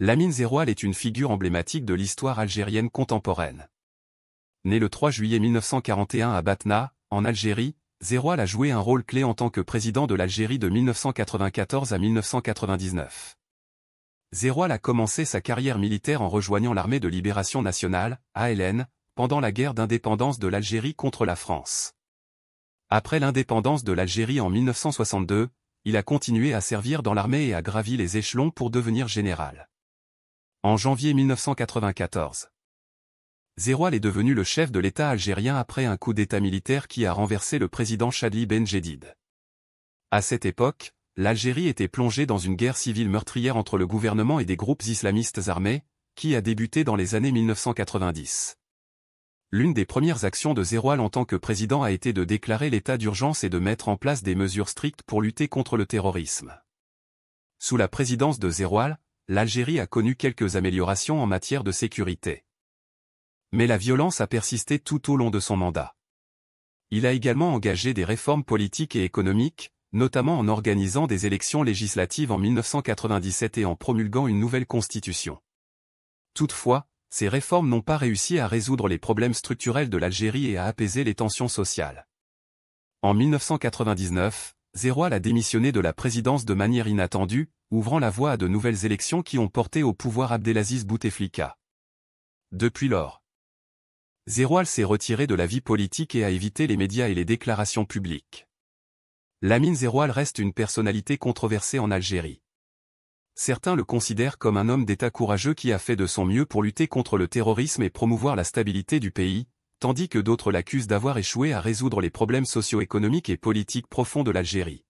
Lamine Zeroual est une figure emblématique de l'histoire algérienne contemporaine. Né le 3 juillet 1941 à Batna, en Algérie, Zeroual a joué un rôle clé en tant que président de l'Algérie de 1994 à 1999. Zeroual a commencé sa carrière militaire en rejoignant l'armée de libération nationale, ALN, pendant la guerre d'indépendance de l'Algérie contre la France. Après l'indépendance de l'Algérie en 1962, il a continué à servir dans l'armée et a gravi les échelons pour devenir général en janvier 1994. Zeroual est devenu le chef de l'État algérien après un coup d'État militaire qui a renversé le président Chadli Ben Jedid. À cette époque, l'Algérie était plongée dans une guerre civile meurtrière entre le gouvernement et des groupes islamistes armés, qui a débuté dans les années 1990. L'une des premières actions de Zeroual en tant que président a été de déclarer l'état d'urgence et de mettre en place des mesures strictes pour lutter contre le terrorisme. Sous la présidence de Zeroual, l'Algérie a connu quelques améliorations en matière de sécurité. Mais la violence a persisté tout au long de son mandat. Il a également engagé des réformes politiques et économiques, notamment en organisant des élections législatives en 1997 et en promulguant une nouvelle constitution. Toutefois, ces réformes n'ont pas réussi à résoudre les problèmes structurels de l'Algérie et à apaiser les tensions sociales. En 1999, Zeroual a démissionné de la présidence de manière inattendue, ouvrant la voie à de nouvelles élections qui ont porté au pouvoir Abdelaziz Bouteflika. Depuis lors, Zeroual s'est retiré de la vie politique et a évité les médias et les déclarations publiques. Lamine Zeroual reste une personnalité controversée en Algérie. Certains le considèrent comme un homme d'État courageux qui a fait de son mieux pour lutter contre le terrorisme et promouvoir la stabilité du pays, tandis que d'autres l'accusent d'avoir échoué à résoudre les problèmes socio-économiques et politiques profonds de l'Algérie.